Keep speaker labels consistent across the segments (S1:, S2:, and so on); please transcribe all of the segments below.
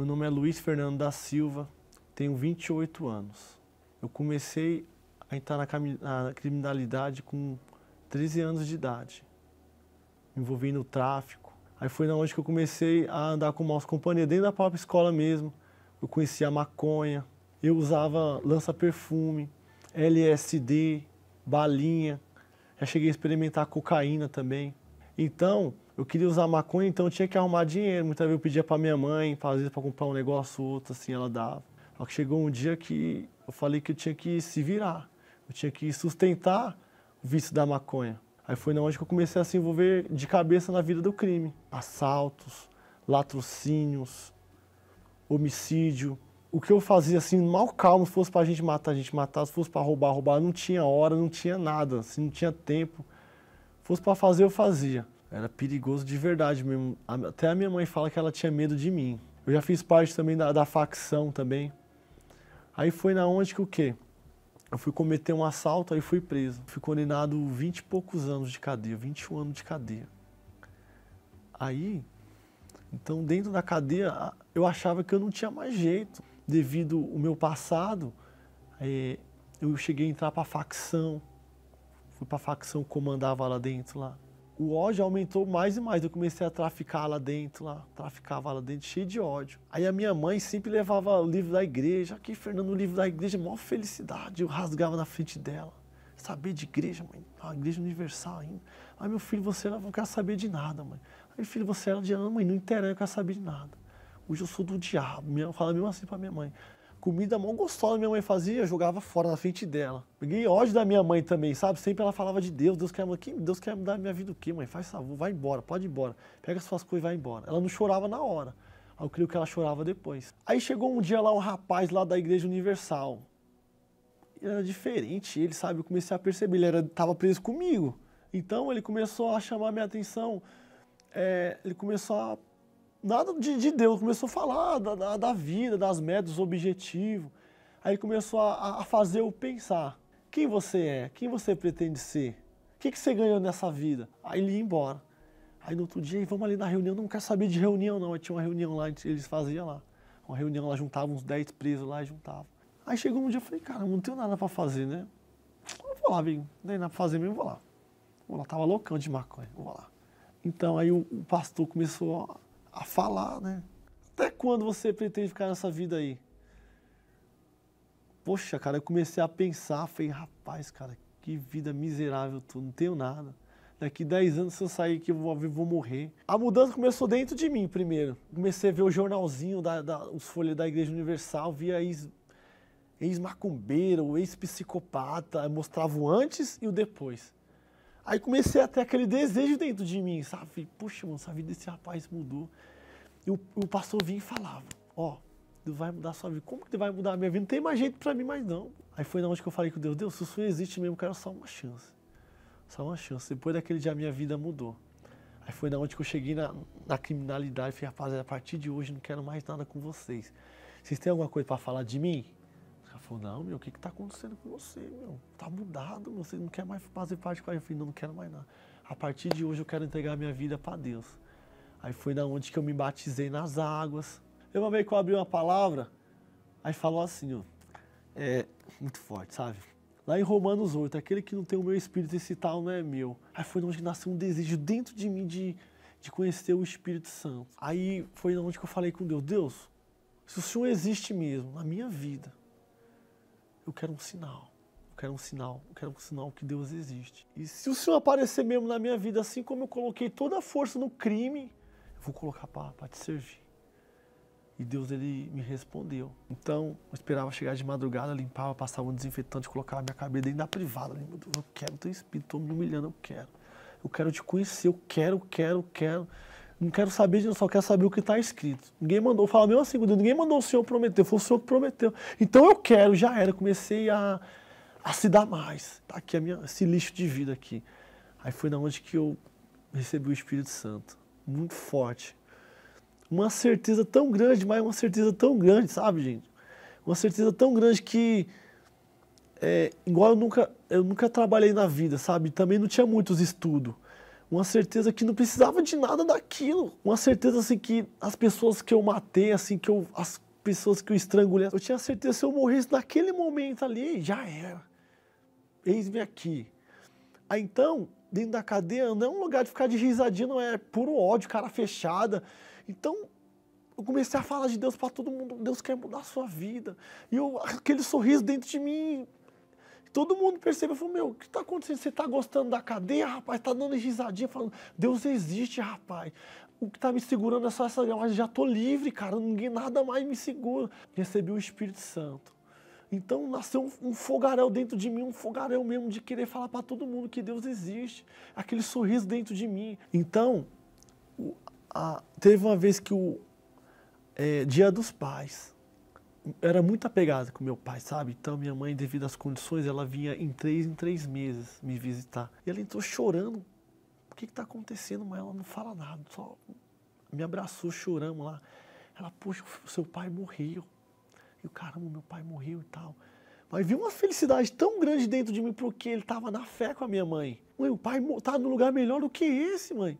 S1: Meu nome é Luiz Fernando da Silva, tenho 28 anos. Eu comecei a entrar na, na criminalidade com 13 anos de idade, me envolvi no tráfico. Aí foi na onde que eu comecei a andar com maus companhia, dentro da própria escola mesmo. Eu conhecia a maconha, eu usava lança-perfume, LSD, balinha. Já cheguei a experimentar cocaína também. Então, eu queria usar maconha, então eu tinha que arrumar dinheiro. Muitas vezes eu pedia para minha mãe, fazia para comprar um negócio ou outro, assim, ela dava. Só que chegou um dia que eu falei que eu tinha que se virar, eu tinha que sustentar o vício da maconha. Aí foi na onde que eu comecei a se envolver de cabeça na vida do crime. Assaltos, latrocínios, homicídio. O que eu fazia assim, mal calmo, se fosse pra gente matar, a gente matar, se fosse pra roubar, roubar, não tinha hora, não tinha nada, assim, não tinha tempo. Se fosse pra fazer, eu fazia. Era perigoso de verdade mesmo. Até a minha mãe fala que ela tinha medo de mim. Eu já fiz parte também da, da facção também. Aí foi na onde que o quê? Eu fui cometer um assalto, aí fui preso. Fui condenado 20 e poucos anos de cadeia, 21 anos de cadeia. Aí, então dentro da cadeia, eu achava que eu não tinha mais jeito. Devido ao meu passado, é, eu cheguei a entrar para facção. Fui para facção, comandava lá dentro, lá o ódio aumentou mais e mais. Eu comecei a traficar lá dentro, lá, traficava lá dentro, cheio de ódio. Aí a minha mãe sempre levava o livro da igreja. Aqui, Fernando, o livro da igreja, maior felicidade. Eu rasgava na frente dela. Saber de igreja, mãe, ah, a igreja universal ainda. Aí, ah, meu filho, você não quer saber de nada, mãe. Aí, filho, você era de mãe, não interessa, eu quero saber de nada. Hoje eu sou do diabo. Minha, fala mesmo assim pra minha mãe comida mão gostosa minha mãe fazia, eu jogava fora na frente dela. Peguei ódio da minha mãe também, sabe? Sempre ela falava de Deus, Deus quer, que, Deus quer me dar minha vida o quê, mãe? Faz favor, vai embora, pode ir embora. Pega suas coisas e vai embora. Ela não chorava na hora. Eu creio que ela chorava depois. Aí chegou um dia lá um rapaz lá da Igreja Universal. Ele era diferente, ele, sabe? Eu comecei a perceber, ele era, tava preso comigo. Então ele começou a chamar minha atenção, é, ele começou a nada de, de Deus. Começou a falar da, da, da, vida, das metas, dos objetivos. Aí começou a, a fazer eu pensar. Quem você é? Quem você pretende ser? O que, que você ganhou nessa vida? Aí ele ia embora. Aí no outro dia, vamos ali na reunião. Não quero saber de reunião, não. Aí tinha uma reunião lá, eles faziam lá. Uma reunião lá, juntavam uns 10 presos lá, juntavam. Aí chegou um dia, eu falei, cara, não tenho nada pra fazer, né? Eu vou lá, vem. Não tem nada pra fazer mesmo, vou lá. Vou lá, tava loucão de maconha, vou lá. Então aí o, o pastor começou a falar, né? Até quando você pretende ficar nessa vida aí? Poxa, cara, eu comecei a pensar, falei, rapaz, cara, que vida miserável tu, não tenho nada. Daqui 10 anos, se eu sair aqui, eu vou, vou morrer. A mudança começou dentro de mim primeiro. Comecei a ver o jornalzinho, da, da os folhas da Igreja Universal, via ex-macumbeiro, ex ex-psicopata, mostrava o antes e o depois. Aí comecei a ter aquele desejo dentro de mim, sabe? Puxa, mano, essa vida desse rapaz mudou. E o, o pastor vinha e falava, ó, oh, vai mudar a sua vida. Como que vai mudar a minha vida? Não tem mais jeito para mim mais não. Aí foi na onde que eu falei com Deus, Deus, se o sonho existe mesmo, eu quero só uma chance. Só uma chance. Depois daquele dia a minha vida mudou. Aí foi na onde que eu cheguei na, na criminalidade falei, rapaz, a partir de hoje não quero mais nada com vocês. Vocês têm alguma coisa para falar de mim? falou, não, meu, o que que tá acontecendo com você, meu? Tá mudado, meu, você não quer mais fazer parte com a gente. Eu não, não quero mais nada. A partir de hoje eu quero entregar minha vida para Deus. Aí foi na onde que eu me batizei nas águas. Eu uma que eu abri uma palavra, aí falou assim, ó, é muito forte, sabe? Lá em Romanos 8, aquele que não tem o meu espírito, esse tal não é meu. Aí foi onde nasceu um desejo dentro de mim de, de conhecer o Espírito Santo. Aí foi onde que eu falei com Deus, Deus, se o Senhor existe mesmo na minha vida, eu quero um sinal. Eu quero um sinal. Eu quero um sinal que Deus existe. E se o Senhor aparecer mesmo na minha vida, assim como eu coloquei toda a força no crime, eu vou colocar para te servir. E Deus ele me respondeu. Então, eu esperava chegar de madrugada, limpava, passava um desinfetante, colocava minha cabeça dentro da privada. Eu quero teu espírito, estou me humilhando, eu quero. Eu quero te conhecer, eu quero, quero, quero. Não quero saber, eu só quero saber o que está escrito. Ninguém mandou, fala mesmo assim, ninguém mandou o Senhor prometer, foi o Senhor que prometeu. Então eu quero, já era, comecei a, a se dar mais. Está aqui minha, esse lixo de vida aqui. Aí foi da onde que eu recebi o Espírito Santo, muito forte. Uma certeza tão grande, mas uma certeza tão grande, sabe, gente? Uma certeza tão grande que é, igual eu nunca, eu nunca trabalhei na vida, sabe? Também não tinha muitos estudos uma certeza que não precisava de nada daquilo. Uma certeza assim que as pessoas que eu matei, assim, que eu. As pessoas que eu estrangulei, eu tinha certeza se eu morresse naquele momento ali, já era. Eis-me aqui. Aí então, dentro da cadeia, não é um lugar de ficar de risadinha, não é, é puro ódio, cara fechada. Então, eu comecei a falar de Deus para todo mundo, Deus quer mudar a sua vida. E eu, aquele sorriso dentro de mim todo mundo percebeu, falou, meu, o que está acontecendo? Você está gostando da cadeia, rapaz? Está dando risadinha, falando, Deus existe, rapaz. O que está me segurando é só essa mas já estou livre, cara, ninguém nada mais me segura. Recebi o Espírito Santo. Então nasceu um, um fogaréu dentro de mim, um fogaréu mesmo de querer falar para todo mundo que Deus existe, aquele sorriso dentro de mim. Então, o, a, teve uma vez que o é, Dia dos Pais, era muito apegada com meu pai, sabe? Então minha mãe, devido às condições, ela vinha em três em três meses me visitar. E ela entrou chorando. O que está acontecendo? Mas ela não fala nada, só me abraçou, choramos lá. Ela, poxa, seu pai morreu. E o caramba, meu pai morreu e tal. Mas vi uma felicidade tão grande dentro de mim porque ele estava na fé com a minha mãe. Mãe, o pai está no lugar melhor do que esse, mãe.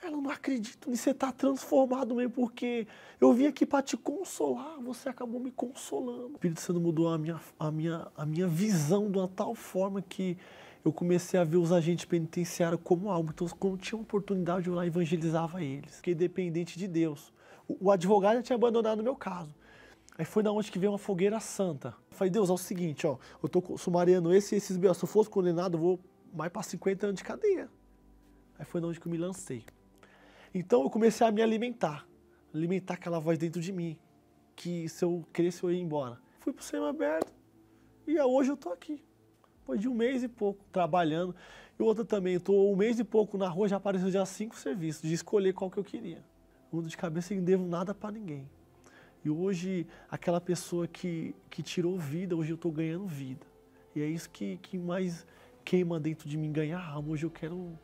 S1: Ela não acredito nisso, você está transformado mesmo, porque eu vim aqui para te consolar, você acabou me consolando. O Espírito Santo mudou a minha, a, minha, a minha visão de uma tal forma que eu comecei a ver os agentes penitenciários como algo. Então, quando tinha oportunidade, eu lá evangelizava eles. Fiquei dependente de Deus. O, o advogado já tinha abandonado o meu caso. Aí foi da onde que veio uma fogueira santa. Eu falei, Deus, é o seguinte, ó, eu tô sumariando esse e esses Se eu fosse condenado, eu vou mais para 50 anos de cadeia. Aí foi da onde que eu me lancei. Então eu comecei a me alimentar, alimentar aquela voz dentro de mim, que se eu crescer eu ia embora. Fui pro cinema aberto e é hoje eu tô aqui. Depois de um mês e pouco trabalhando. E outra também, eu tô um mês e pouco na rua, já apareceu já cinco serviços, de escolher qual que eu queria. Mundo de cabeça e não devo nada para ninguém. E hoje, aquela pessoa que, que tirou vida, hoje eu tô ganhando vida. E é isso que, que mais queima dentro de mim, ganhar alma. Hoje eu quero.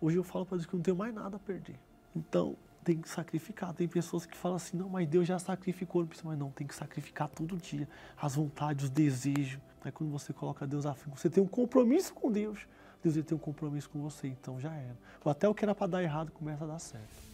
S1: Hoje eu falo para Deus que eu não tenho mais nada a perder. Então, tem que sacrificar. Tem pessoas que falam assim, não, mas Deus já sacrificou, não precisa, mas não, tem que sacrificar todo dia. As vontades, os desejos. é quando você coloca Deus afim você tem um compromisso com Deus. Deus ele tem um compromisso com você, então já era. Ou até o que era para dar errado começa a dar certo.